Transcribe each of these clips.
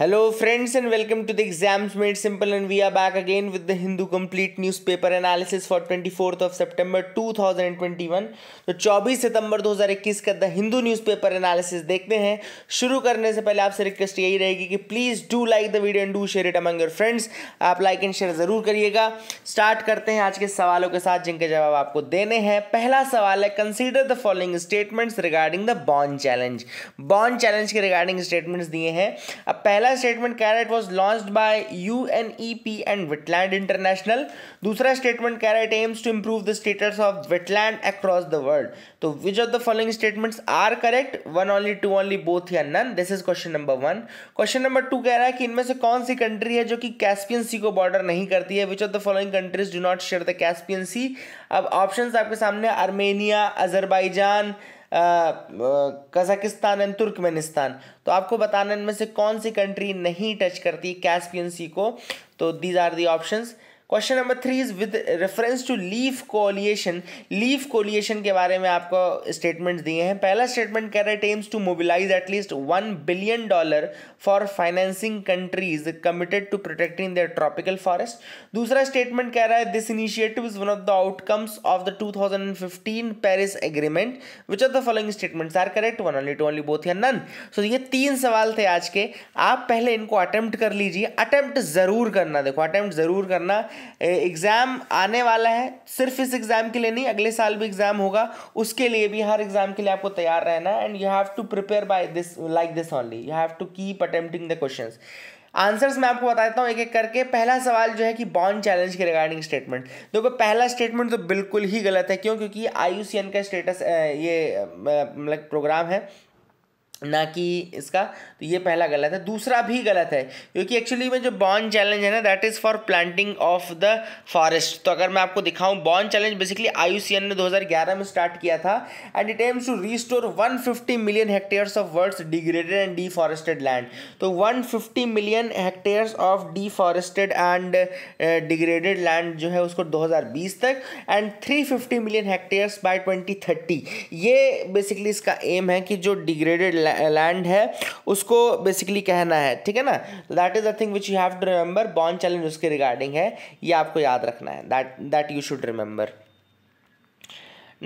hello Hello friends and welcome to the exams made simple and we are back again with the Hindu complete newspaper analysis for 24th of twenty 2021 तो 24 सितंबर 2021 का the Hindu newspaper analysis देखते हैं शुरू करने से पहले आपसे request यही रहेगी कि please do like the video and do share it among your friends आप लाइक एंड शेयर ज़रूर करिएगा स्टार्ट करते हैं आज के सवालों के साथ जिनके जवाब आपको देने हैं पहला सवाल है consider the following statements regarding the bond challenge bond challenge के रिगार्डिंग स्टेटमेंट्स दिए हैं अब पहला पहला स्टेटमेंट कह रहा है it was launch by U N E P and wetland international दूसरा स्टेटमेंट कह रहा है it aims to improve the status of wetland across the world तो which of the following statements are correct one only two only both या none this is question number one question number two कह रहा है कि इनमें से कौन सी कंट्री है जो कि कैस्पियन सी को बॉर्डर नहीं करती है which of the following countries do not share the Caspian sea अब ऑप्शन आपके सामने Armenia Azerbaijan Kazakhstan and Turkmenistan तो आपको बताना इनमें से कौन सी कंट्री नहीं टच करती कैस्पियन सी को तो these are the options question number three is with reference to leaf coalition leaf coalition के बारे में आपको स्टेटमेंट दिए हैं पहला स्टेटमेंट कह रहा है it aims to mobilise at least one billion dollar for financing countries committed to protecting their tropical forest दूसरा स्टेटमेंट कह रहा है this initiative is one of the outcomes of the two Paris agreement which are the following statement are correct one only two only both या none so ये तीन सवाल थे आज के आप पहले इनको अटेम्प्ट कर लीजिए अटेम्प्ट जरूर करना देखो अटेम्प्ट जरूर करना एग्ज़ाम आने वाला है सिर्फ इस एग्ज़ाम के लिए नहीं अगले साल भी एग्ज़ाम होगा उसके लिए भी हर एग्ज़ाम के लिए आपको तैयार रहना and you have to prepare by this like this only you have to keep attempting the question answers मैं आपको बता देता हूँ एक एक करके पहला सवाल जो है कि बॉन्ड चैलेंज के रिगार्डिंग स्टेटमेंट देखो पहला स्टेटमेंट तो बिल्कुल ही गलत है क्यों क्योंकि आई का स्टेटस ये मतलब प्रोग्राम है ना कि इसका तो ये पहला गलत है दूसरा भी गलत है क्योंकि एक्चुअली में जो बॉन्ड चैलेंज है ना that is for planting of the forest तो अगर मैं आपको दिखाऊं बॉन्ड चैलेंज बेसिकली आईयूसीएन ने 2011 में स्टार्ट किया था and it aims to restore 150 million hectares of world's degraded and deforested land तो 150 million hectares of deforested and degraded land जो है उसको 2020 तक एंड 350 मिलियन हेक्टेयर्स बाय 2030 ये बेसिकली इसका एम है कि जो डिग्रेडेड लैंड है उसको बेसिकली कहना है ठीक है ना that is the thing which you have to remember bond challenge उसके रिगार्डिंग है ये आपको याद रखना है that that you should remember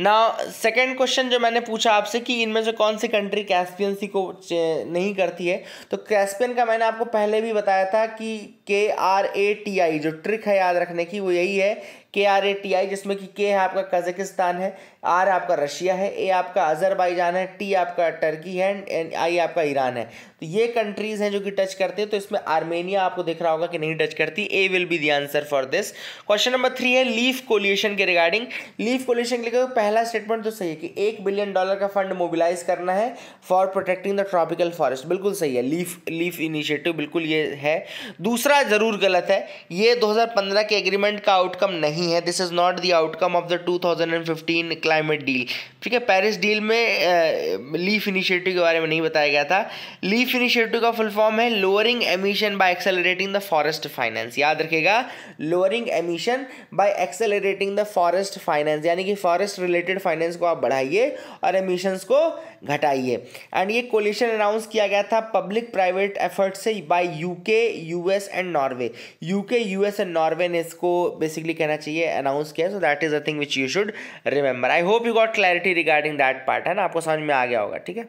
ना सेकेंड क्वेश्चन जो मैंने पूछा आपसे कि इनमें से कौन सी कंट्री कैस्पियन सी को eh, नहीं करती है तो कैस्पियन का मैंने आपको पहले भी बताया था कि के आर ए टी आई जो ट्रिक है याद रखने की वो यही है के आर ए टी आई जिसमें कि के है आपका कजाकिस्तान है आर आपका रशिया है ए आपका अजरबैजान है टी आपका टर्की है एंड आई आपका ईरान है तो ये कंट्रीज़ हैं जो कि टच करते हैं तो इसमें आर्मेनिया आपको दिख रहा होगा कि नहीं टच करती A will be the answer for this question number three है लीफ कोलिएशन के रिगार्डिंग लीफ कोलिएशन के लिए पहला स्टेटमेंट तो सही है कि एक बिलियन डॉलर का फंड मोबिलाइज करना है for protecting the tropical forest बिल्कुल सही है लीफ लीफ इनिशिएटिव बिल्कुल ये है दूसरा ज़रूर गलत है ये दो के एग्रीमेंट का आउटकम नहीं नहीं है this is not the outcome of the 2015 climate deal ठीक है पेरिस डील में लीफ uh, इनिशिएटिव के बारे में नहीं बताया गया था लीफ इनिशिएटिव का फुल फॉर्म है lowering emission by accelerating the forest finance याद रखेगा lowering emission by accelerating the forest finance यानी कि फॉरेस्ट रिलेटेड फाइनेंस को आप बढ़ाइए और एमिशंस को घटाइए एंड ये कोलिशन अनाउंस किया गया था पब्लिक प्राइवेट एफर्ट से by UK US and Norway UK US and Norway ने इसको बेसिकली कहना चाहिए चाहिए अनाउंस किया so that is a thing which you should remember I hope you got clarity regarding that part है ना आपको समझ में आ गया होगा ठीक है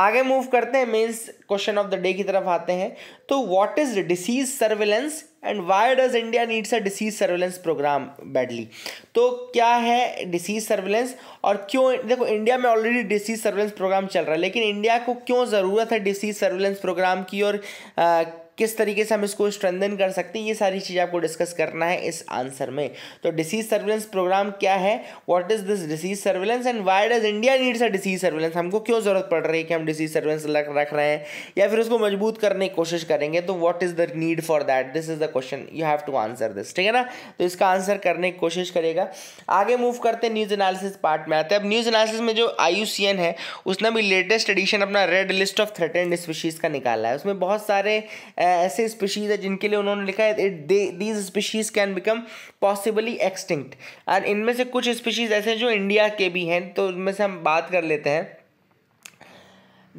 आगे मूव करते हैं mains question of the day की तरफ आते हैं तो what is disease surveillance and why does India needs a disease surveillance programme badly तो क्या है डिसीज सर्विलेंस और क्यों देखो इंडिया में ऑलरेडी डिसीज सर्विलेंस प्रोग्राम चल रहा है लेकिन इंडिया को क्यों ज़रूरत है डिसीज सर्विलेंस प्रोग्राम की और आ, किस तरीके से हम इसको स्ट्रेंदन कर सकते हैं ये सारी चीज़ आपको डिस्कस करना है इस आंसर में तो डिसीज सर्विलेंस प्रोग्राम क्या है what is this disease surveillance and why does India needs a disease surveillance हमको क्यों ज़रूरत पड़ रही है कि हम डिसीज सर्विलेंस रख रहे हैं या फिर उसको मजबूत करने की कोशिश करेंगे तो what is the need for that this is the question you have to answer this ठीक है ना तो इसका आंसर करने की कोशिश करेगा आगे मूव करते हैं न्यूज़ एनालिसिस पार्ट में आते हैं अब न्यूज़ एनालिसिस में जो आई है उसने भी लेटेस्ट एडिशन अपना red list of threatened species का निकाला है उसमें बहुत सारे ऐसे स्पीशीज़ है जिनके लिए उन्होंने लिखा है these species can become possibly extinct and इनमें से कुछ स्पीशीज़ ऐसे जो इंडिया के भी हैं तो उनमें से हम बात कर लेते हैं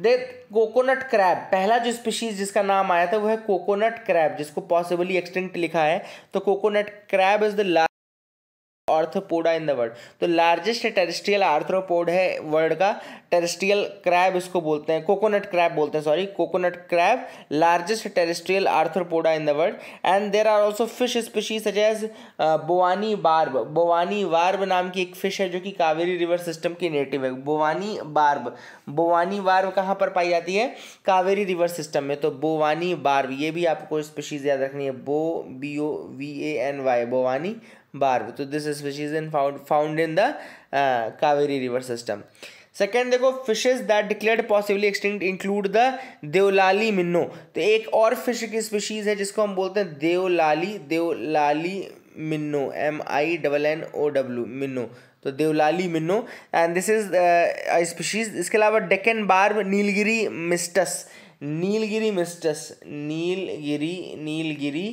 दे कोकोनट क्रैब पहला जो स्पीशीज़ जिसका नाम आया था वो है कोकोनट क्रैब जिसको पॉसिबली एक्सटिंक्ट लिखा है तो coconut crab is the arthropoda in the world तो लार्जेस्ट टेरिस्ट्रियल आर्थ्रोपोड है वर्ल्ड का टेरिस्ट्रियल क्रैब इसको बोलते हैं कोकोनट क्रैब बोलते हैं sorry coconut crab largest terrestrial arthropoda in the world and there are also fish species such as bowani barb bowani barb नाम की एक फिश है जो कि कावेरी रिवर सिस्टम की नेटिव है बोवानी बार्ब बोवानी बार्ब कहाँ पर पाई जाती है कावेरी रिवर सिस्टम में तो बोवानी बार्ब ये भी आपको स्पीशीज याद रखनी है बो B O V A N Y bowani barb तो this is in found found in the Kaveri river system second देखो fishes that declare possibly extinct include the Deolali minnow तो एक और फिश की स्पीशीज़ है जिसको हम बोलते हैं Deolali Deolali minnow M I double N O W minnow तो Deolali minnow and this is species इसके अलावा Deccan barb Nilgiri mystus Nilgiri mystus Nilgiri Nilgiri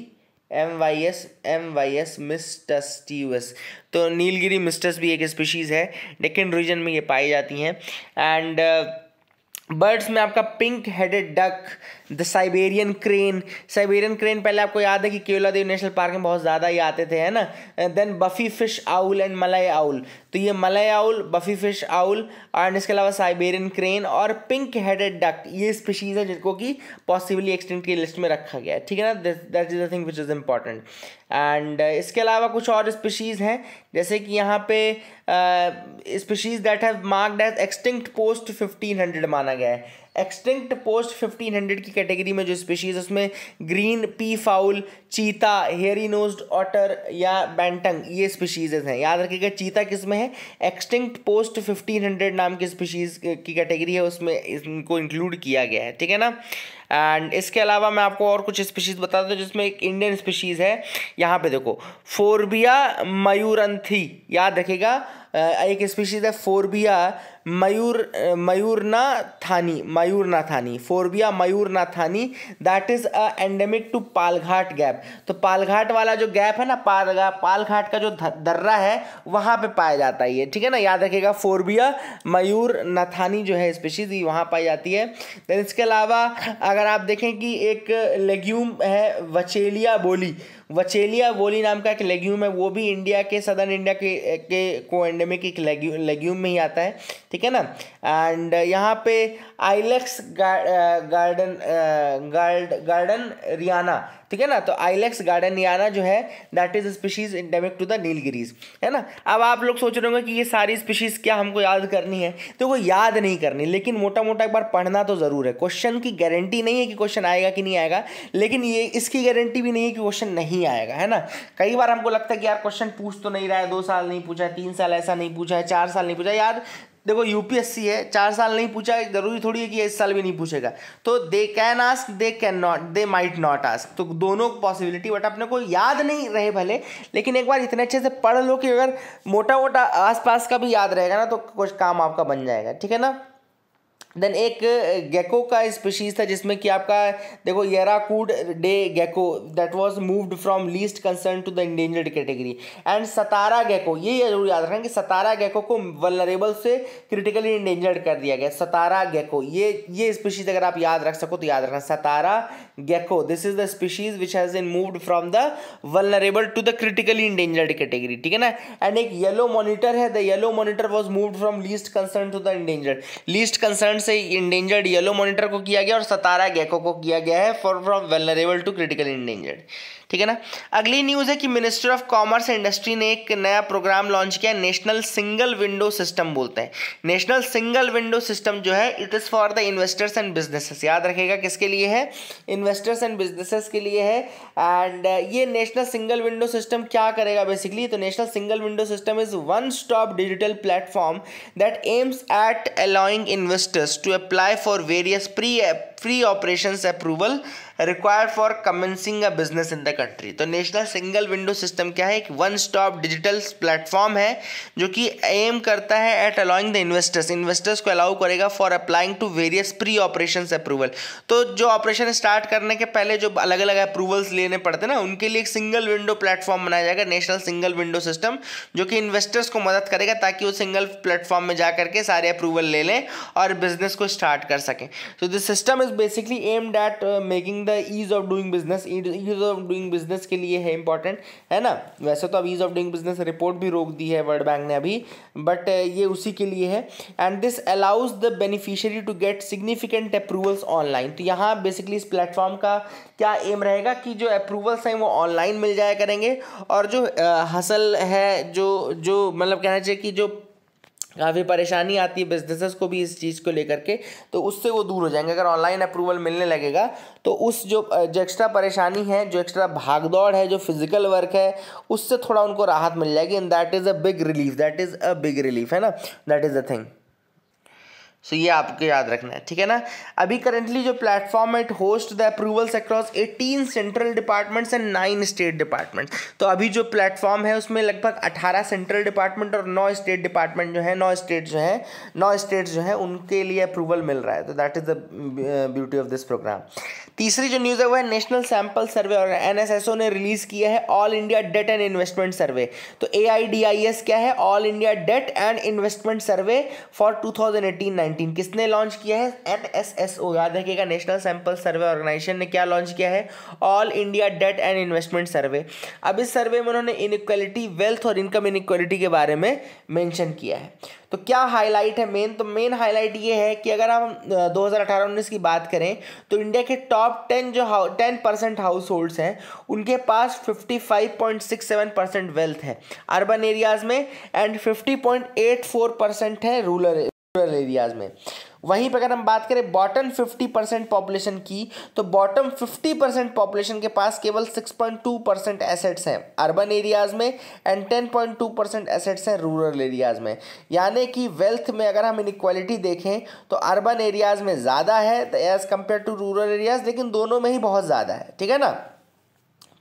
M Y S M Y S मिस्टस्टिवस तो नीलगिरी मिस्टस भी एक स्पीशीज़ है डेक्कन रीजन में ये पाई जाती हैं एंड बर्ड्स uh, में आपका pink headed duck the Siberian crane Siberian crane पहले आपको याद है कि केवला देव नेशनल पार्क में बहुत ज़्यादा ही आते थे है ना then buffy fish owl and Malay owl तो ये Malay owl buffy fish owl and इसके अलावा साइबेरियन क्रेन और पिंक हेडेड डक ये स्पीशीज़ है जिनको कि पॉसिबली एक्सटेंट की लिस्ट में रखा गया है ठीक है ना that is the thing which is important and इसके अलावा कुछ और स्पीशीज़ हैं जैसे कि यहाँ पे species that have marked as extinct post fifteen hundred माना गया है एक्सटिंक्ट पोस्ट 1500 की कैटेगरी में जो स्पीशीज़ उसमें ग्रीन पी फाउल चीता हेरी नोज्ड ऑटर या बैंटंग ये स्पीशीज़ हैं याद रखिएगा चीता किस में है एक्सटिंक्ट पोस्ट 1500 नाम की स्पीशीज़ की कैटेगरी है उसमें इनको इंक्लूड किया गया है ठीक है ना एंड इसके अलावा मैं आपको और कुछ स्पीशीज़ बता दूँ जिसमें एक इंडियन स्पीशीज़ है यहाँ पे देखो फोरबिया मयूरंथी याद रखेगा एक स्पीशीज़ है फोरबिया मयूर मयूरनाथानी थानी फोरबिया थानी that is a endemic to Palghat gap तो पालघाट वाला जो गैप है ना पाल पालघाट का जो दर्रा है वहाँ पे पाया जाता है ये ठीक है ना याद रखिएगा फोरबिया मयूर मयूरनाथानी जो है स्पेशीज वहाँ पाई जाती है देन इसके अलावा अगर आप देखें कि एक लेग्यूम है वचेलिया बोली वचेलिया बोली नाम का एक लेग्यूम है वो भी इंडिया के सदर्न इंडिया के, के को एंडेमिक एक लेग्यूम में ही आता है ठीक है ना एंड uh, यहाँ पे ilex garden guard gardneriana ठीक है ना तो आइलेक्स गार्डन रियाना जो है that is species endemic to the Nilgiris है ना अब आप लोग सोच रहे होंगे कि ये सारी स्पीशीज़ क्या हमको याद करनी है तो वो याद नहीं करनी लेकिन मोटा मोटा एक बार पढ़ना तो ज़रूर है क्वेश्चन की गारंटी नहीं है कि क्वेश्चन आएगा कि नहीं आएगा लेकिन ये इसकी गारंटी भी नहीं है कि क्वेश्चन नहीं आएगा है ना कई बार हमको लगता है कि यार क्वेश्चन पूछ तो नहीं रहा है दो साल नहीं पूछा है तीन साल ऐसा नहीं पूछा है चार साल नहीं पूछा यार देखो यूपीएससी है चार साल नहीं पूछा जरूरी थोड़ी है कि इस साल भी नहीं पूछेगा तो they can ask they can not they might not ask तो दोनों पॉसिबिलिटी बट अपने को याद नहीं रहे भले लेकिन एक बार इतने अच्छे से पढ़ लो कि अगर मोटा मोटा आसपास का भी याद रहेगा ना तो कुछ काम आपका बन जाएगा ठीक है ना देन एक गेको uh, का स्पीशीज़ था जिसमें कि आपका देखो Yercaud day gecko that was moved from least concern to the endangered category and Satara gecko ये जरूर याद रखना कि सतारा गेको को वलरेबल से क्रिटिकली इंडेंजर्ड कर दिया गया सतारा गेको ये ये स्पीशीज़ अगर आप याद रख सको तो याद रखना सतारा gecko this is the species which has been moved from the vulnerable to the critically endangered category ठीक है ना एंड एक येलो मॉनिटर है the yellow monitor was moved from least concern to the endangered least concern से endangered yellow monitor को किया गया और सतारा गैको को किया गया है for from vulnerable to critical endangered ठीक है ना अगली न्यूज़ है कि ministry of commerce and industry ने एक नया प्रोग्राम लॉन्च किया नेशनल सिंगल विंडो सिस्टम बोलते हैं नेशनल सिंगल विंडो सिस्टम जो है it is for the investors and businesses याद रखेगा किसके लिए है इन्वेस्ट इन्वेस्टर्स एंड बिजनेसेस के लिए है एंड uh, ये नेशनल सिंगल विंडो सिस्टम क्या करेगा बेसिकली तो national single window system is one stop digital platform that aims at allowing investors to apply for various pre free operation approval required for commencing a business in the country तो national single window system क्या है एक one stop digital platform है जो कि aim करता है at allowing the investors investors को अलाउ करेगा for applying to various pre operation approval तो जो ऑपरेशन स्टार्ट करने के पहले जो अलग अलग अप्रूवल्स लेने पड़ते हैं ना उनके लिए एक सिंगल विंडो प्लेटफॉर्म बनाया जाएगा नेशनल सिंगल विंडो सिस्टम जो कि इन्वेस्टर्स को मदद करेगा ताकि वो सिंगल प्लेटफॉर्म में जाकर के सारे अप्रूवल ले लें और बिजनेस को स्टार्ट कर सकें तो this system is basically aim that making the ease of doing business ease of doing business के लिए है इंपॉर्टेंट है ना वैसे तो अब ease of doing business report भी रोक दी है वर्ल्ड बैंक ने अभी बट uh, ये उसी के लिए है and this allows the beneficiary to get significant approvals online तो यहाँ बेसिकली इस प्लेटफॉर्म का क्या एम रहेगा कि जो अप्रूवल्स हैं वो ऑनलाइन मिल जाया करेंगे और जो हसल uh, है जो जो मतलब कहना चाहिए कि जो काफ़ी हाँ, परेशानी आती है बिजनेसेस को भी इस चीज़ को लेकर के तो उससे वो दूर हो जाएंगे अगर ऑनलाइन अप्रूवल मिलने लगेगा तो उस जो जो एक्स्ट्रा परेशानी है जो एक्स्ट्रा भागदौड़ है जो फिजिकल वर्क है उससे थोड़ा उनको राहत मिल जाएगी and that is a big relief that is a big relief है ना that is a thing so ये आपको याद रखना है ठीक है ना अभी करेंटली जो प्लेटफॉर्म है it host the approvals across 18 central departments and nine state department तो अभी जो प्लेटफॉर्म है उसमें लगभग 18 सेंट्रल डिपार्टमेंट और नौ स्टेट डिपार्टमेंट जो है नौ स्टेट जो है नौ स्टेट जो है उनके लिए अप्रूवल मिल रहा है तो that is the beauty of this programme तीसरी जो न्यूज़ है वो है नेशनल सैंपल सर्वे और एन ने रिलीज़ किया है all India debt and investment survey तो ए क्या है all India debt and investment survey for two thousand nineteen किसने लॉन्च किया है एन एस एस ओ याद रखिएगा नेशनल सैंपल सर्वे ऑर्गेनाइजेशन ने क्या लॉन्च किया है all India debt and investment survey अब इस सर्वे में उन्होंने इनक्वलिटी वेल्थ और इनकम इनक्वलिटी के बारे में मेंशन किया है तो क्या हाईलाइट है मेन तो मेन हाईलाइट ये है कि अगर हम 2018-19 की बात करें तो इंडिया के टॉप टेन जो टेन परसेंट हाउस होल्ड्स हैं उनके पास 55.67 परसेंट वेल्थ है अर्बन एरियाज़ में एंड 50.84 परसेंट है रूरल रूरल एरियाज़ में वहीं पर अगर हम बात करें बॉटम 50 परसेंट पॉपुलेशन की तो बॉटम 50 परसेंट पॉपुलेशन के पास केवल 6.2 परसेंट एसेट्स हैं अर्बन एरियाज़ में एंड 10.2 परसेंट एसेट्स हैं रूरल एरियाज़ में यानी कि वेल्थ में अगर हम इनक्वालिटी देखें तो अर्बन एरियाज़ में ज़्यादा है as compare to rural areas लेकिन दोनों में ही बहुत ज़्यादा है ठीक है ना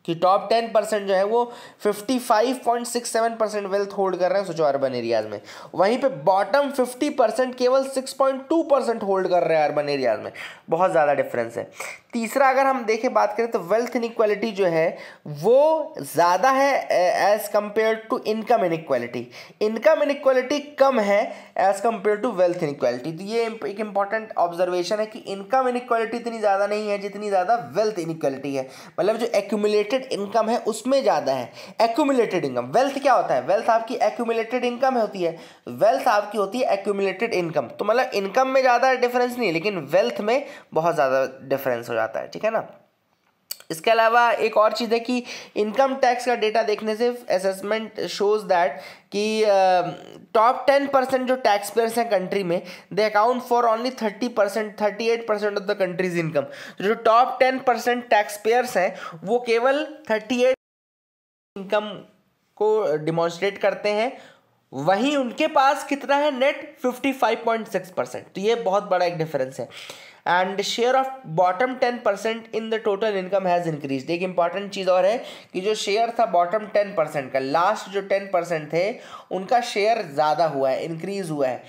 कि टॉप टेन परसेंट जो है वो fifty five point six seven percent wealth hold कर रहे हैं सोचो अर्बन एरियाज में वहीं पे बॉटम फिफ्टी परसेंट केवल six point two percent hold कर रहे हैं अर्बन एरियाज में बहुत ज़्यादा डिफरेंस है तीसरा अगर हम देखें बात करें तो वेल्थ इनक्वालिटी जो है वो ज़्यादा है as compare to income inequality income inequality कम है as compare to wealth inequality तो ये एक इंपॉर्टेंट ऑब्जर्वेशन है कि इनकम इनक्वालिटी इतनी ज़्यादा नहीं है जितनी ज़्यादा वेल्थ इनक्वालिटी है मतलब जो एक्यूमुलेटेड इनकम है उसमें ज़्यादा है एक्यूमुलेटेड इनकम वेल्थ क्या होता है वेल्थ आपकी एक्यूमुलेटेड इनकम होती है वेल्थ आपकी होती है एक्यूमुलेटेड इनकम तो मतलब इनकम में ज़्यादा डिफरेंस नहीं है लेकिन वेल्थ में बहुत ज़्यादा डिफरेंस हो जाता है ठीक है ना इसके अलावा एक और चीज़ है कि इनकम टैक्स का डेटा देखने से असेसमेंट शोज दैट कि टॉप टेन परसेंट जो टैक्स पेयर्स हैं कंट्री में they account for only thirty percent thirty eight percent of the country's income जो top ten percent tax payers हैं वो केवल थर्टी एट इनकम को डिमॉन्स्ट्रेट करते हैं वहीं उनके पास कितना है net fifty five point six percent तो ये बहुत बड़ा एक डिफरेंस है and share of bottom ten percent in the total income has increase एक इंपॉर्टेंट चीज़ और है कि जो शेयर था बॉटम टेन परसेंट का लास्ट जो टेन परसेंट थे उनका शेयर ज़्यादा हुआ है इंक्रीज हुआ है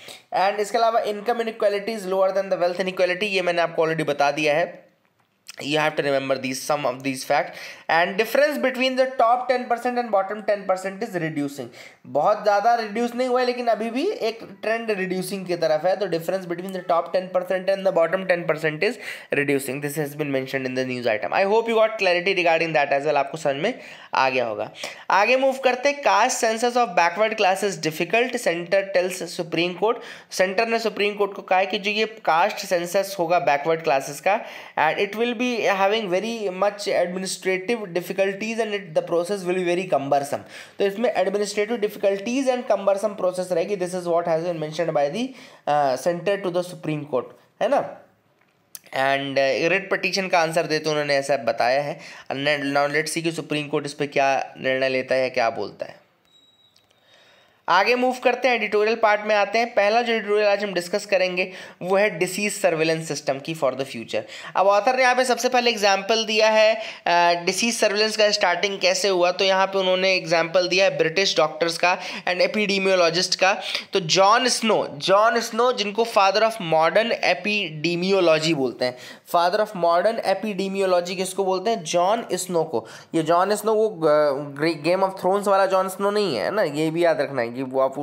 एंड इसके अलावा income inequality is lower than the wealth inequality ये मैंने आपको ऑलरेडी बता दिया है you have to remember these some of these facts and difference between the top 10% and bottom 10% is reducing बहुत ज़्यादा reduce नहीं हुआ है लेकिन अभी भी एक trend reducing की तरफ है तो difference between the top 10% and the bottom 10% is reducing this has been mentioned in the news item I hope you got clarity regarding that as well आपको समझ में आ गया होगा आगे मूव करते हैं caste census of backward class is difficult center tells supreme court center ने supreme court को कहा है कि जो ये caste census होगा backward classes का and it will be having very much administrative difficulties and it, the process will be very cumbersome तो इसमें administrative difficulties and cumbersome process रहेगी this is what has been mentioned by the uh, center to the supreme court है ना and writ petition का answer देते उन्होंने ऐसा बताया है लेट्स सी कि सुप्रीम कोर्ट इस पर क्या निर्णय लेता है क्या बोलता है आगे मूव करते हैं एडिटोरियल पार्ट में आते हैं पहला जो एडिटोरियल आज हम डिस्कस करेंगे वो है डिसीज सर्वेलेंस सिस्टम की फॉर द फ्यूचर अब ऑथर ने यहाँ पे सबसे पहले एग्जांपल दिया है डिसीज सर्वेलेंस का स्टार्टिंग कैसे हुआ तो यहाँ पे उन्होंने एग्जांपल दिया है ब्रिटिश डॉक्टर्स का एंड एपिडीमियोलॉजिस्ट का तो जॉन स्नो जॉन स्नो जिनको फादर ऑफ मॉडर्न एपिडीमियोलॉजी बोलते हैं फादर ऑफ मॉडर्न एपिडीमियोलॉजी किसको बोलते हैं जॉन स्नो को ये जॉन स्नो वो गेम ऑफ थ्रोन्स वाला जॉन स्नो नहीं है ना ये भी याद रखना है कि वो आप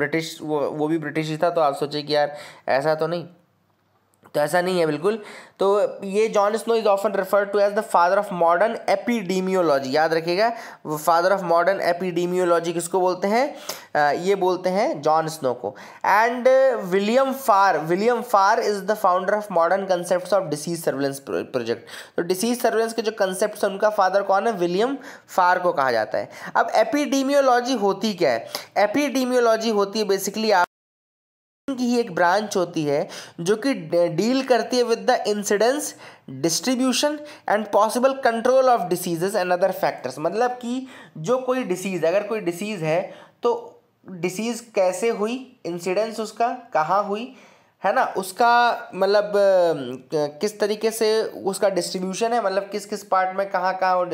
ब्रिटिश वो वो भी ब्रिटिश ही था तो आप सोचे कि यार ऐसा तो नहीं तो ऐसा नहीं है बिल्कुल तो ये John Snow is often referred to as the father of modern epidemiology याद रखिएगा फादर ऑफ मॉडर्न एपिडीमियोलॉजी किसको बोलते हैं ये बोलते हैं जॉन स्नो को and William Farr William Farr is the founder of modern concept of disease surveillance project तो डिसीज सर्वेलेंस के जो कंसेप्ट है उनका फादर कौन है विलियम फार को कहा जाता है अब एपिडीमियोलॉजी होती क्या है एपिडीमियोलॉजी होती है बेसिकली आप की ही एक ब्रांच होती है जो कि डील करती है with the incidence distribution and possible control of diseases and other factors मतलब कि जो कोई डिसीज़ अगर कोई डिसीज़ है तो डिसीज़ कैसे हुई इंसिडेंस उसका कहाँ हुई है ना उसका मतलब किस तरीके से उसका डिस्ट्रीब्यूशन है मतलब किस किस पार्ट में कहाँ कहाँ वो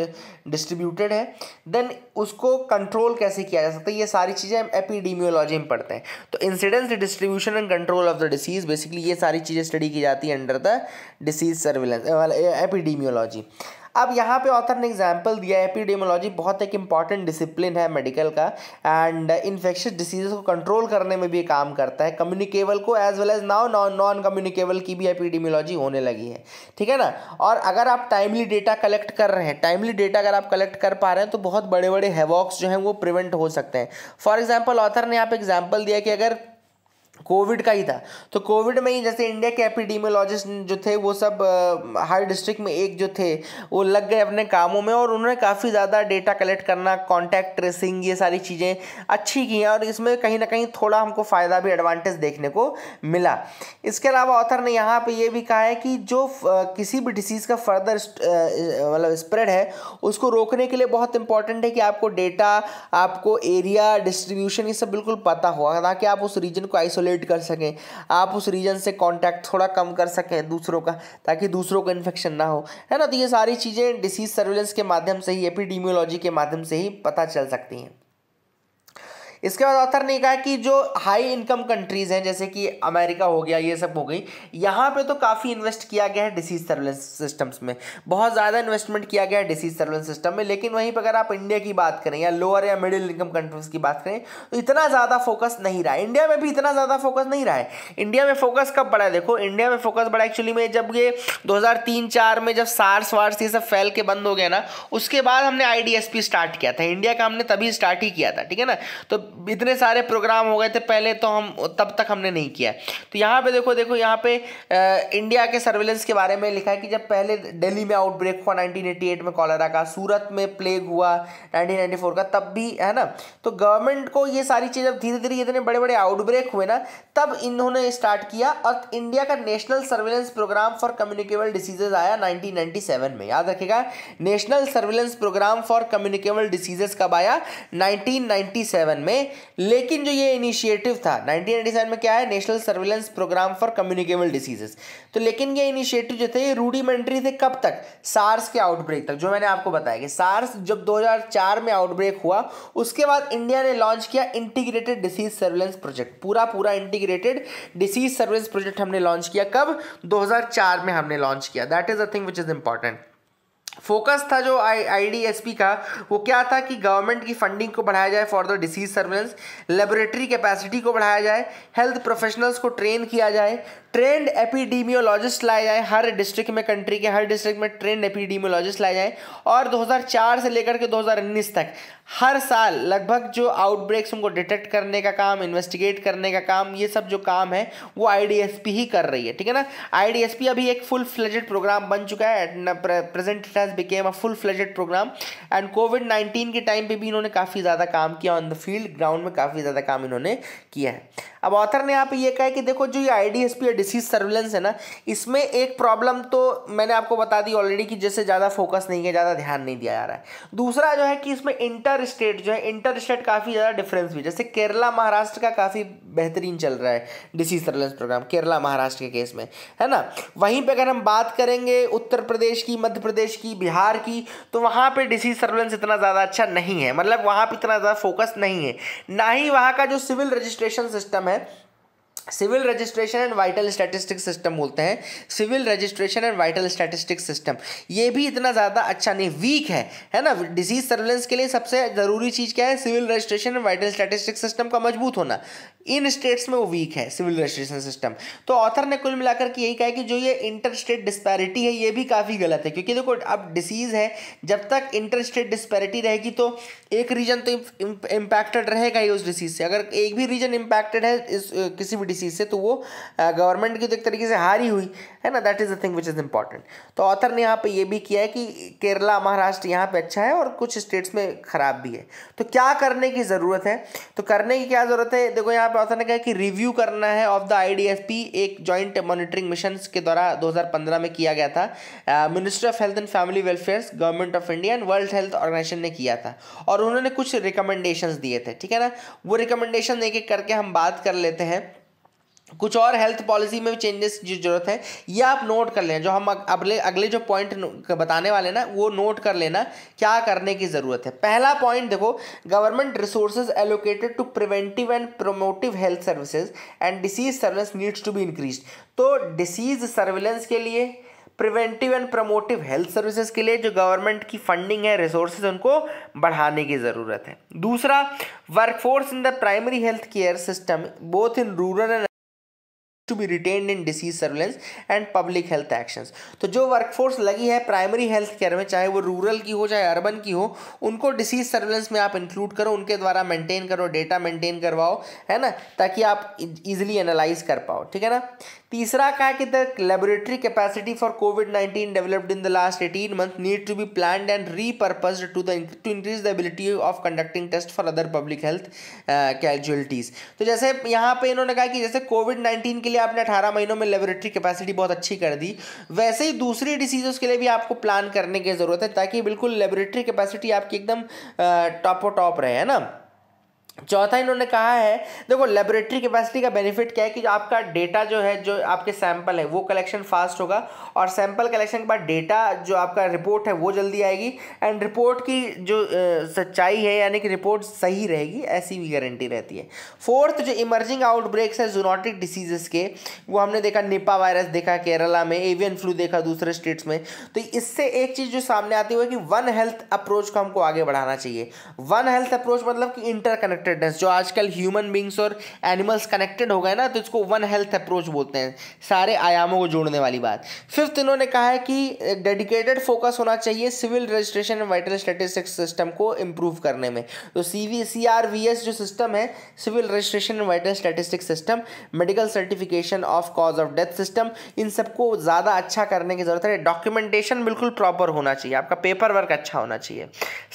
डिस्ट्रीब्यूटेड है देन उसको कंट्रोल कैसे किया जा सकता है ये सारी चीज़ें हम एपिडीमियोलॉजी में पढ़ते हैं तो incidence distribution and control of the disease basically ये सारी चीज़ें स्टडी की जाती है under the disease surveillance epidemiology अब यहाँ पे ऑथर ने एग्जाम्पल दिया है एपिडेमोलॉजी बहुत एक इंपॉर्टेंट डिसिप्लिन है मेडिकल का एंड इन्फेक्शस डिसीजेस को कंट्रोल करने में भी काम करता है कम्युनिकेबल को as well as now non non communicable की भी एपिडेमोलॉजी होने लगी है ठीक है ना और अगर आप टाइमली डेटा कलेक्ट कर रहे हैं टाइमली डेटा अगर आप कलेक्ट कर पा रहे हैं तो बहुत बड़े बड़े हैवॉक्स जो हैं वो प्रिवेंट हो सकते हैं फॉर एग्जाम्पल ऑथर ने यहाँ पे एग्जाम्पल दिया कि अगर कोविड का ही था तो कोविड में ही जैसे इंडिया के एपिडीमियोलॉजिस्ट जो थे वो सब हर डिस्ट्रिक्ट में एक जो थे वो लग गए अपने कामों में और उन्होंने काफ़ी ज़्यादा डेटा कलेक्ट करना कॉन्टैक्ट ट्रेसिंग ये सारी चीज़ें अच्छी की हैं और इसमें कहीं ना कहीं थोड़ा हमको फ़ायदा भी एडवांटेज देखने को मिला इसके अलावा ऑथर ने यहाँ पर यह भी कहा है कि जो किसी भी डिसीज़ का फर्दर मतलब स्प्रेड है उसको रोकने के लिए बहुत इंपॉर्टेंट है कि आपको डेटा आपको एरिया डिस्ट्रीब्यूशन ये सब बिल्कुल पता हुआ ताकि आप उस रीजन को आइसोलेट एडिट कर सकें आप उस रीजन से कांटेक्ट थोड़ा कम कर सकें दूसरों का ताकि दूसरों को इन्फेक्शन ना हो है ना तो ये सारी चीज़ें डिसीज सर्वेलेंस के माध्यम से ही एपिडीमियोलॉजी के माध्यम से ही पता चल सकती हैं इसके बाद ऑथर ने कहा कि जो हाई इनकम कंट्रीज़ हैं जैसे कि अमेरिका हो गया ये सब हो गई यहाँ पे तो काफ़ी इन्वेस्ट किया गया है डिसीज सर्वेलेंस सिस्टम्स में बहुत ज़्यादा इन्वेस्टमेंट किया गया है डिसीज सर्वेलेंस सिस्टम में लेकिन वहीं पर अगर आप इंडिया की बात करें या लोअर या मिडिल इनकम कंट्रीज़ की बात करें तो इतना ज़्यादा फोकस नहीं रहा है इंडिया में भी इतना ज़्यादा फोकस नहीं रहा है इंडिया में फोकस कब बढ़ा है देखो इंडिया में फोकस बढ़ा एक्चुअली में जब ये दो हज़ार में जब सार्स वार्स ये सब फैल के बंद हो गया ना उसके बाद हमने आई स्टार्ट किया था इंडिया का हमने तभी स्टार्ट ही किया था ठीक है ना तो इतने सारे प्रोग्राम हो गए थे पहले तो हम तब तक हमने नहीं किया तो यहाँ पे देखो देखो यहाँ पे इंडिया के सर्वेलेंस के बारे में लिखा है कि जब पहले दिल्ली में आउटब्रेक हुआ 1988 में कॉलरा का सूरत में प्लेग हुआ 1994 का तब भी है ना तो गवर्नमेंट को ये सारी चीज़ जब धीरे धीरे इतने बड़े बड़े आउटब्रेक हुए ना तब इन्होंने स्टार्ट किया और इंडिया का national surveillance programme for communicable diseases आया नाइनटीन में याद रखेगा national surveillance programme for communicable diseases कब आया नाइनटीन में में लेकिन जो ये इनिशिएटिव था 1997 में क्या है national surveillance programme for communicable diseases तो लेकिन ये इनिशिएटिव जो थे ये रूडीमेंट्री थे कब तक सार्स के आउटब्रेक तक जो मैंने आपको बताया कि सार्स जब 2004 में आउटब्रेक हुआ उसके बाद इंडिया ने लॉन्च किया इंटीग्रेटेड डिसीज सर्विलेंस प्रोजेक्ट पूरा पूरा इंटीग्रेटेड डिसीज सर्विलेंस प्रोजेक्ट हमने लॉन्च किया कब दो में हमने लॉन्च किया that is a thing which is important focus था जो आई आईडीएसपी का वो क्या था कि गवर्नमेंट की फंडिंग को बढ़ाया जाए for the disease surveillance laboratory capacity को बढ़ाया जाए हेल्थ प्रोफेशनल्स को ट्रेन किया जाए ट्रेंड एपिडीमियोलॉजिस्ट लाए जाए हर डिस्ट्रिक्ट में कंट्री के हर डिस्ट्रिक्ट में ट्रेंड एपिडीमियोलॉजिस्ट लाए जाए और 2004 से लेकर के 2019 तक हर साल लगभग जो आउटब्रेक्स उनको डिटेक्ट करने का काम इन्वेस्टिगेट करने का काम ये सब जो काम है वो आईडीएसपी ही कर रही है ठीक है ना आईडीएसपी अभी एक फुल फ्लेजेड प्रोग्राम बन चुका है at present it has become a full fledged programme and covid nineteen के टाइम पे भी इन्होंने काफ़ी ज़्यादा काम किया ऑन द फील्ड ग्राउंड में काफ़ी ज़्यादा काम इन्होंने किया है अब ऑथर ने आप ये कहा है कि देखो जो ये आई डी एस पी या डिसीज सर्विलेंस है ना इसमें एक प्रॉब्लम तो मैंने आपको बता दी ऑलरेडी कि जैसे ज़्यादा फोकस नहीं है ज़्यादा ध्यान नहीं दिया जा रहा है दूसरा जो है कि इसमें इंटर स्टेट जो है इंटर स्टेट काफ़ी ज़्यादा डिफरेंस भी जैसे केरला महाराष्ट्र का काफ़ी बेहतरीन चल रहा है disease surveillance programme Kerala Maharashtra के केस में है ना वहीं पर अगर हम बात करेंगे उत्तर प्रदेश की मध्य प्रदेश की बिहार की तो वहाँ पर डिसीज सर्विलेंस इतना ज़्यादा अच्छा नहीं है मतलब वहाँ पर इतना ज़्यादा फोकस नहीं है ना ही वहाँ का जो सिविल रजिस्ट्रेशन सिस्टम में civil registration and vital statistics system बोलते हैं civil registration and vital statistics system ये भी इतना ज़्यादा अच्छा नहीं वीक है है ना डिजीज सर्वेलेंस के लिए सबसे ज़रूरी चीज़ क्या है civil registration and vital statistics system का मजबूत होना इन स्टेट्स में वो वीक है सिविल रजिस्ट्रेशन सिस्टम तो ऑथर ने कुल मिलाकर के यही कहा कि जो ये इंटर स्टेट डिस्पैरिटी है ये भी काफ़ी गलत है क्योंकि देखो अब डिसीज़ है जब तक इंटर स्टेट डिस्पैरिटी रहेगी तो एक रीजन तो इम्पैक्टेड रहेगा ही उस डिसीज़ से अगर एक भी रीजन इम्पैक्टेड है इस किसी भी चीज़ से तो वो गवर्नमेंट की तो एक तरीके से हारी हुई है ना that is the thing which is important तो ऑथर ने यहाँ पे ये भी किया है कि केरला महाराष्ट्र यहाँ पे अच्छा है और कुछ स्टेट्स में ख़राब भी है तो क्या करने की ज़रूरत है तो करने की क्या ज़रूरत है देखो यहाँ पे ऑथर ने कहा कि रिव्यू करना है ऑफ द आई एक जॉइंट मॉनिटरिंग मिशन के द्वारा दो में किया गया था minister of health and family welfare government of India and World Health Organization ने किया था और उन्होंने कुछ रिकमेंडेशन दिए थे ठीक है ना वो रिकमेंडेशन एक एक करके हम बात कर लेते हैं कुछ और हेल्थ पॉलिसी में भी चेंजेस की जरूरत है ये आप नोट कर लेना जो हम अगले अगले जो पॉइंट बताने वाले ना वो नोट कर लेना क्या करने की ज़रूरत है पहला पॉइंट देखो government resources allocated to preventive and promotive health services and disease surveillance needs to be increase तो डिसीज सर्विलेंस के लिए preventive and promotive health services के लिए जो गवर्नमेंट की फंडिंग है रिसोर्सेज उनको बढ़ाने की ज़रूरत है दूसरा workforce in the primary health care system both in rural and to be retained in disease surveillance and public health action तो जो वर्कफोर्स लगी है प्राइमरी हेल्थ केयर में चाहे वो रूरल की हो चाहे अर्बन की हो उनको डिसीज सर्वेलेंस में आप इंक्लूड करो उनके द्वारा मेंटेन करो डेटा मेंटेन करवाओ है ना ताकि आप इजिली एनालाइज कर पाओ ठीक है ना तीसरा कहा कि the laboratory capacity for covid nineteen developed in the last eighteen month need to be plan and repurpose to the to increase the ability of conducting test for other public health casualties तो जैसे यहाँ पे इन्होंने कहा कि जैसे Covid nineteen के लिए आपने अठारह महीनों में लेबोरेटरी कैपेसिटी बहुत अच्छी कर दी वैसे ही दूसरी डिसीजेस के लिए भी आपको प्लान करने की ज़रूरत है ताकि बिल्कुल लेबोरेटरी कैपेसिटी आपकी एकदम टॉपो uh, टॉप रहे है ना चौथा इन्होंने कहा है देखो लेबोरेटरी कैपेसिटी का बेनिफिट क्या है कि जो आपका डेटा जो है जो आपके सैंपल है वो कलेक्शन फास्ट होगा और सैंपल कलेक्शन के बाद डेटा जो आपका रिपोर्ट है वो जल्दी आएगी एंड रिपोर्ट की जो सच्चाई है यानी कि रिपोर्ट सही रहेगी ऐसी भी गारंटी रहती है फोर्थ जो इमर्जिंग आउटब्रेक्स है जूनोटिक डिसीजेस के वो हमने देखा निपा वायरस देखा केरला में एवियन फ्लू देखा दूसरे स्टेट्स में तो इससे एक चीज़ जो सामने आती हुई कि वन हेल्थ अप्रोच को हमको आगे बढ़ाना चाहिए वन हेल्थ अप्रोच मतलब कि इंटरकनेक्ट कनेक्टेडनेस जो आजकल ह्यूमन बींग्स और एनिमल्स कनेक्टेड हो गए ना तो इसको वन हेल्थ अप्रोच बोलते हैं सारे आयामों को जोड़ने वाली बात फिफ्थ इन्होंने कहा है कि डेडिकेटेड फोकस होना चाहिए civil registration and vital statistics system को इम्प्रूव करने में तो C V C R V S जो सिस्टम है civil registration and vital statistics system medical certification of cause of death system इन सबको ज़्यादा अच्छा करने की ज़रूरत है डॉक्यूमेंटेशन बिल्कुल प्रॉपर होना चाहिए आपका पेपर वर्क अच्छा होना चाहिए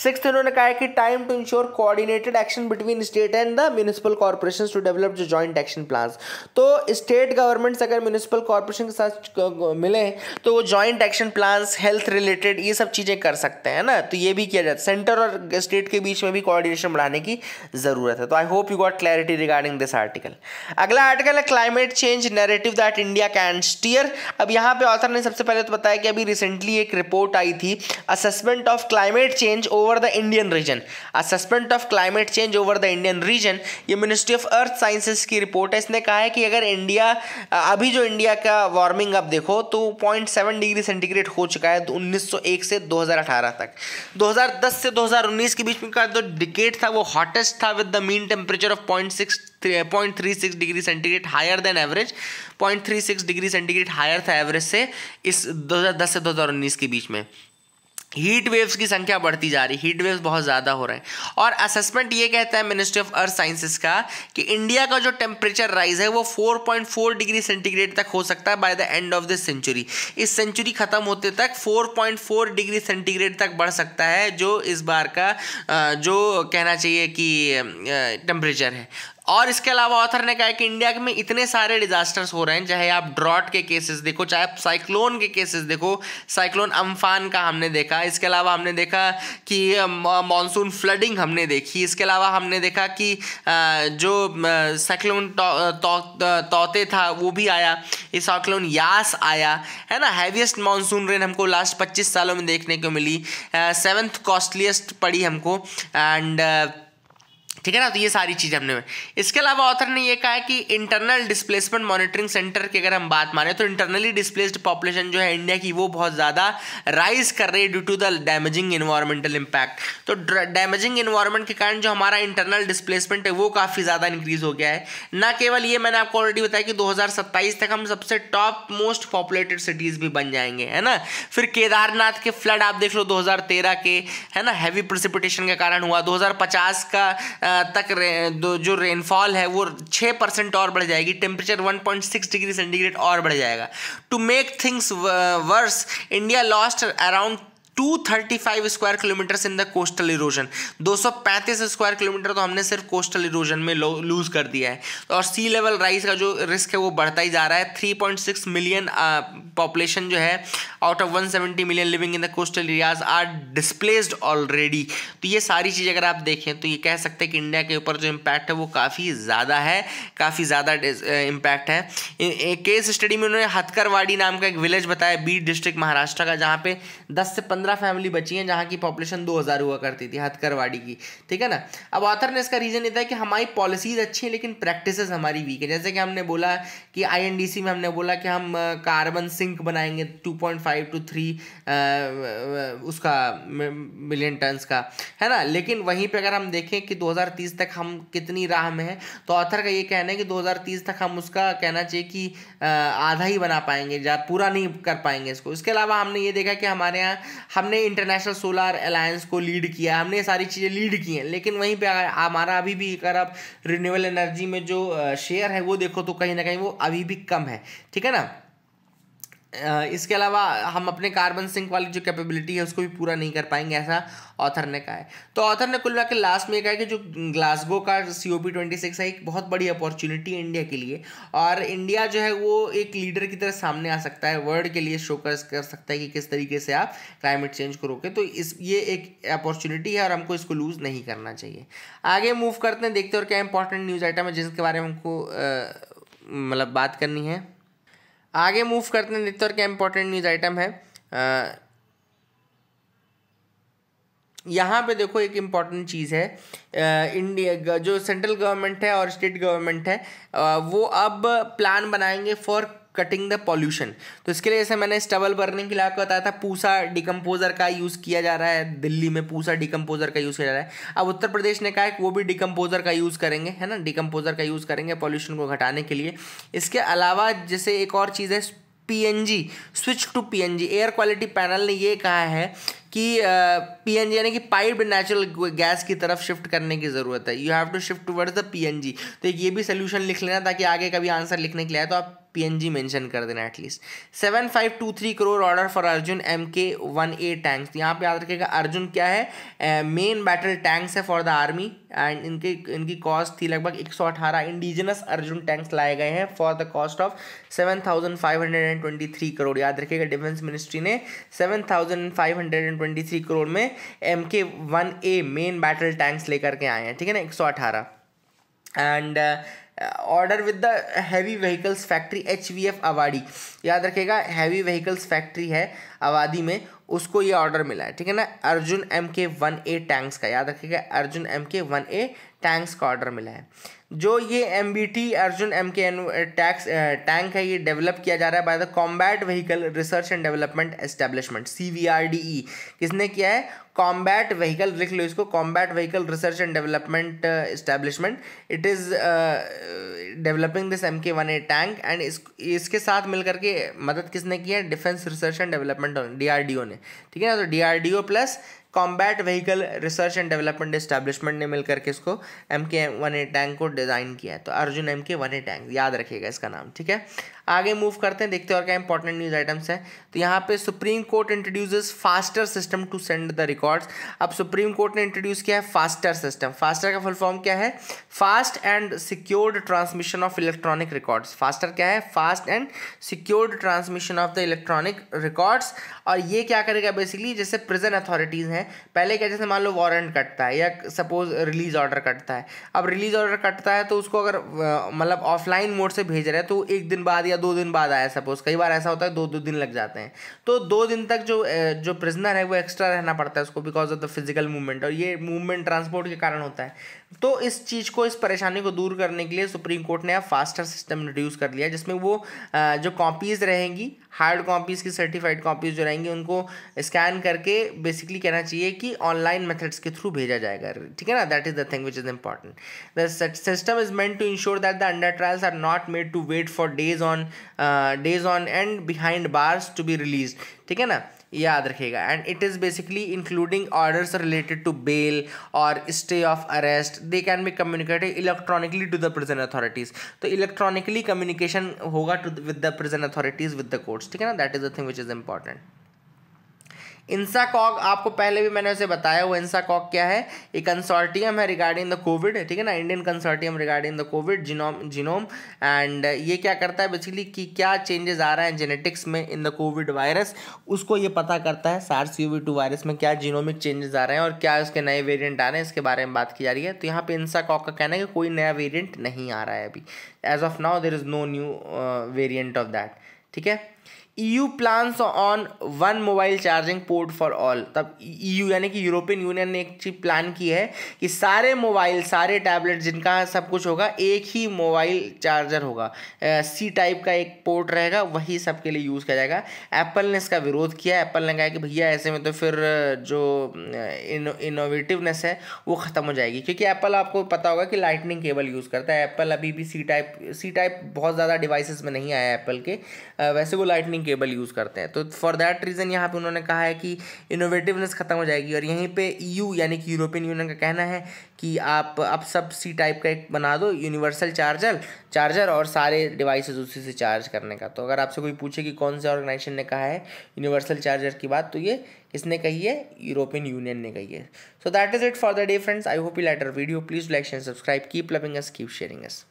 सिक्स इन्होंने कहा है कि time to ensure coordinated action between state and the municipal corporation to develop जो जॉइंट एक्शन प्लान तो स्टेट गवर्नमेंट्स अगर म्यूनिसिपल कॉर्पोरेशन के साथ मिले तो वो joint action plan health related ये सब चीज़ें कर सकते हैं ना तो ये भी किया जाता है सेंटर और स्टेट के बीच में भी कोऑर्डिनेशन बढ़ाने की ज़रूरत है तो I hope you got clarity regarding this article अगला आर्टिकल है climate change narrative that India can steer अब यहाँ पे ऑथर ने सबसे पहले तो बताया कि अभी रिसेंटली एक रिपोर्ट आई थी assessment of climate change over the Indian region assessment of climate change over the Indian region ये मिनिस्ट्री ऑफ अर्थ साइंसेस की रिपोर्ट है इसने कहा है कि अगर इंडिया अभी जो इंडिया का वार्मिंग आप देखो तो पॉइंट सेवन डिग्री सेंटीग्रेड हो चुका है तो 1901 से 2018 तक 2010 से 2019 के बीच में का जो तो डिकेट था वो हॉटेस्ट था with the mean temperature of point point three six degree centigrade higher than average point three six degree centigrade higher था एवरेज से इस 2010 से 2019 के बीच में हीट वेव्स की संख्या बढ़ती जा रही हीट वेव्स बहुत ज़्यादा हो रहे हैं और असेसमेंट ये कहता है मिनिस्ट्री ऑफ अर्थ साइंसेस का कि इंडिया का जो टेम्परेचर राइज है वो 4.4 डिग्री सेंटीग्रेड तक हो सकता है by the end of this century इस सेंचुरी ख़त्म होते तक 4.4 डिग्री सेंटीग्रेड तक बढ़ सकता है जो इस बार का जो कहना चाहिए कि टेम्परेचर है और इसके अलावा ऑथर ने कहा है कि इंडिया में इतने सारे डिजास्टर्स हो रहे हैं चाहे आप ड्रॉट के केसेस देखो चाहे आप साइक्लोन के केसेस देखो साइक्लोन अम्फान का हमने देखा इसके अलावा हमने देखा कि मानसून फ्लडिंग हमने देखी इसके अलावा हमने देखा कि जो साइक्लोन तो, तो, तोते था वो भी आया ये साइक्लोन यास आया है ना हैवीस्ट मानसून रेन हमको लास्ट पच्चीस सालों में देखने को मिली सेवन्थ कॉस्टलीस्ट पड़ी हमको एंड ठीक है ना तो ये सारी चीज़ हमने इसके अलावा ऑथर ने ये कहा है कि इंटरनल डिस्प्लेसमेंट मॉनिटरिंग सेंटर की अगर हम बात माने तो इंटरनली डिस्प्लेस्ड पॉपुलेशन जो है इंडिया की वो बहुत ज़्यादा राइज कर रही है due to the damaging environmental impact तो डैमेजिंग इन्वायरमेंट के कारण जो हमारा इंटरनल डिस्प्लेसमेंट है वो काफ़ी ज़्यादा इंक्रीज हो गया है ना केवल ये मैंने आपको ऑलरेडी बताया कि दो तक हम सबसे टॉप मोस्ट पॉपुलेटेड सिटीज़ भी बन जाएंगे है ना फिर केदारनाथ के फ्लड आप देख लो दो के है ना हैवी प्रसिपिटेशन के कारण हुआ दो का तक रे, जो रेनफॉल है वो छः परसेंट और बढ़ जाएगी टेम्परेचर 1.6 डिग्री सेंटीग्रेड और बढ़ जाएगा to make things worse India lost around 235 square kilometres in the coastal erosion 235 square kilometre तो हमने सिर्फ कोस्टल इरोजन में लूज कर दिया है तो और सी लेवल राइज का जो रिस्क है वो बढ़ता ही जा रहा है 3.6 मिलियन पॉपुलेशन जो है out of 170 million living in the coastal areas are displaced already तो ये सारी चीज़ अगर आप देखें तो ये कह सकते हैं कि इंडिया के ऊपर जो इम्पैक्ट है वो काफ़ी ज़्यादा है काफ़ी ज़्यादा इम्पैक्ट uh, है केस स्टडी में उन्होंने हथकरवाड़ी नाम का एक विलेज बताया बीट डिस्ट्रिक्ट महाराष्ट्र का जहाँ पे दस से पंद्रह पंद्रह फैमिली बची हैं जहाँ की पॉपुलेशन दो हज़ार हुआ करती थी हथकरवाड़ी की ठीक है ना अब ऑथर ने इसका रीज़न ये था कि हमारी पॉलिसीज़ अच्छी हैं लेकिन प्रैक्टिस हमारी वीक है जैसे कि हमने बोला कि आई में हमने बोला कि हम कार्बन सिंक बनाएंगे टू टू थ्री उसका मिलियन टनस का है ना लेकिन वहीं पर अगर हम देखें कि दो तक हम कितनी राह में हैं तो ऑथर का ये कहना है कि दो तक हम उसका कहना चाहिए कि आधा ही बना पाएंगे या पूरा नहीं कर पाएंगे इसको इसके अलावा हमने ये देखा कि हमारे यहाँ हमने इंटरनेशनल सोलर अलायंस को लीड किया हमने ये सारी चीज़ें लीड की हैं लेकिन वहीं पे अगर हमारा अभी भी अगर आप रिन्यूएबल एनर्जी में जो शेयर है वो देखो तो कहीं ना कहीं वो अभी भी कम है ठीक है ना इसके अलावा हम अपने कार्बन सिंक वाली जो कैपेबिलिटी है उसको भी पूरा नहीं कर पाएंगे ऐसा ऑथर ने कहा है तो ऑथर ने कुल मिलाकर के लास्ट में कहा है कि जो ग्लासगो का C O P twenty six है एक बहुत बड़ी अपॉर्चुनिटी है इंडिया के लिए और इंडिया जो है वो एक लीडर की तरह सामने आ सकता है वर्ल्ड के लिए शो कर सकता है कि किस तरीके से आप क्लाइमेट चेंज को रोकें तो इस ये एक अपॉर्चुनिटी है और हमको इसको लूज़ नहीं करना चाहिए आगे मूव करते हैं देखते हैं और क्या इंपॉर्टेंट न्यूज़ आइटम है जिसके बारे में हमको मतलब बात करनी है आगे मूव करते हैं नित्य और क्या इंपॉर्टेंट न्यूज़ आइटम है यहाँ पे देखो एक इम्पॉर्टेंट चीज़ है इंडिया जो सेंट्रल गवर्नमेंट है और स्टेट गवर्नमेंट है वो अब प्लान बनाएंगे फॉर कटिंग द पॉल्यूशन तो इसके लिए जैसे मैंने स्टबल बर्निंग के लिए आपको बताया था पूसा डिकम्पोजर का यूज़ किया जा रहा है दिल्ली में पूसा डिकम्पोजर का यूज़ किया जा रहा है अब उत्तर प्रदेश ने कहा है कि वो भी डिकम्पोजर का यूज़ करेंगे है ना डिकम्पोजर का यूज़ करेंगे पॉल्यूशन को घटाने के लिए इसके अलावा जैसे एक और चीज़ है PNG switch to PNG air quality panel ने ये कहा है कि जी यानी कि पाइप नेचुरल गैस की तरफ शिफ्ट करने की ज़रूरत है you have to shift towards the PNG तो एक ये भी सोल्यूशन लिख लेना ताकि आगे कभी आंसर लिखने के लिए आए तो आप पीएनजी मेंशन कर देना at least seven five two three crore order for Arjun M K one A tanks यहाँ पे याद रखेगा अर्जुन क्या है मेन बैटल टैंक्स है फॉर द आर्मी एंड इनके इनकी कॉस्ट थी लगभग एक सौ अठारह इंडिजिनस अर्जुन टैंक्स लाए गए हैं for the cost of seven thousand five hundred and twenty three crore याद रखेगा डिफेंस मिनिस्ट्री ने seven thousand five hundred and twenty three crore में M K one A main battle tanks लेकर के आए हैं ठीक है ना एक सौ अठारह and uh, order with the heavy vehicles factory H V F Avadi याद रखेगा हैवी व्हीकल्स फैक्ट्री है आबादी में उसको ये ऑर्डर मिला है ठीक है ना Arjun M K one A tanks का याद रखेगा Arjun M K one A tanks का ऑर्डर मिला है जो ये M B T Arjun M K N tax tank है ये डेवलप किया जा रहा है by the combat vehicle research and development establishment C V R D E किसने किया है कॉम्बैट व्हीकल लिख लो इसको combat vehicle research and development establishment it is developing this M K one A tank and इसके साथ मिल करके मदद किसने की है defence research and development D R D O ने ठीक है ना तो D R D O plus combat vehicle research and development establishment ने मिलकर के इसको M K one A tank को डिज़ाइन किया है तो Arjun M K one A tank याद रखिएगा इसका नाम ठीक है आगे मूव करते हैं देखते हैं और क्या इंपॉर्टेंट न्यूज़ आइटम्स हैं तो यहाँ पे Supreme Court introduces FASTER system to send the records अब सुप्रीम कोर्ट ने इंट्रोड्यूस किया है फास्टर सिस्टम फास्टर का फुल फॉर्म क्या है fast and secured transmission of electronic records FASTER क्या है fast and secured transmission of the electronic records और ये क्या करेगा बेसिकली जैसे प्रेजेंट अथॉरिटीज़ हैं पहले क्या जैसे मान लो वारंट कटता है या सपोज रिलीज ऑर्डर कटता है अब रिलीज ऑर्डर कटता है तो उसको अगर मतलब ऑफलाइन मोड से भेज रहे हैं तो एक दिन बाद या दो दिन बाद आया सपोज कई बार ऐसा होता है दो दो दिन लग जाते हैं तो दो दिन तक जो जो प्रिजनर है वो एक्स्ट्रा रहना पड़ता है उसको because of the physical movement और ये मूवमेंट ट्रांसपोर्ट के कारण होता है तो इस चीज़ को इस परेशानी को दूर करने के लिए सुप्रीम कोर्ट ने अब फास्टर सिस्टम इंट्रोड्यूस कर लिया जिसमें वो जो कॉपीज़ रहेंगी हार्ड कॉपीज़ की सर्टिफाइड कॉपीज़ जो रहेंगी उनको स्कैन करके बेसिकली कहना चाहिए कि ऑनलाइन मेथड्स के थ्रू भेजा जाएगा ठीक है ना that is the thing which is important the system is meant to ensure that the under trials are not made to wait for days on days on and behind bars to be release ठीक है ना याद रखेगा and it is basically including orders related to bail और stay of arrest they can be communicated electronically to the prison authorities तो electronically communication होगा to with the prison authorities with the courts ठीक है ना that is the thing which is important INSACOG आपको पहले भी मैंने उसे बताया वो इंसाकॉग क्या है एक कंसोर्टियम है रिगार्डिंग द कोविड ठीक है ना Indian consortium regarding the COVID genome genome and ये क्या करता है बेसिकली कि क्या चेंजेस आ रहा है जेनेटिक्स में इन द कोविड वायरस उसको ये पता करता है सार्स यू टू वायरस में क्या जीनोमिक चेंजेस आ रहे हैं और क्या उसके नए वेरियंट आ रहे हैं इसके बारे में बात की जा रही है तो यहाँ पे इंसाकॉक का कहना है कि कोई नया वेरियंट नहीं आ रहा है अभी as of now there is no new variant of that ठीक है EU plans on one mobile charging port for all तब ईयू e यानी कि यूरोपियन यूनियन ने एक चीज प्लान की है कि सारे मोबाइल सारे टैबलेट जिनका सब कुछ होगा एक ही मोबाइल चार्जर होगा सी टाइप का एक पोर्ट रहेगा वही सबके लिए यूज़ किया जाएगा एप्पल ने इसका विरोध किया एप्पल ने कहा कि भैया ऐसे में तो फिर जो इनोवेटिवनेस है वो ख़त्म हो जाएगी क्योंकि एप्पल आपको पता होगा कि लाइटनिंग केबल यूज़ करता है एप्पल अभी भी सी टाइप सी टाइप बहुत ज़्यादा डिवाइसेस में नहीं आया एप्पल के वैसे वो लाइटनिंग लाइटनिंग केबल यूज़ करते हैं तो फॉर दैट रीज़न यहाँ पे उन्होंने कहा है कि इनोवेटिवनेस ख़त्म हो जाएगी और यहीं पे ईयू यानी कि यूरोपियन यूनियन का कहना है कि आप अब सब सी टाइप का एक बना दो यूनिवर्सल चार्जर चार्जर और सारे डिवाइसेज उसी से चार्ज करने का तो अगर आपसे कोई पूछे कि कौन से ऑर्गेनाइजेशन ने कहा है यूनिवर्सल चार्जर की बात तो ये किसने कही है यूरोपियन यूनियन ने कही है so that is it for the day friends I hope you later video please like and subscribe keep loving us keep sharing S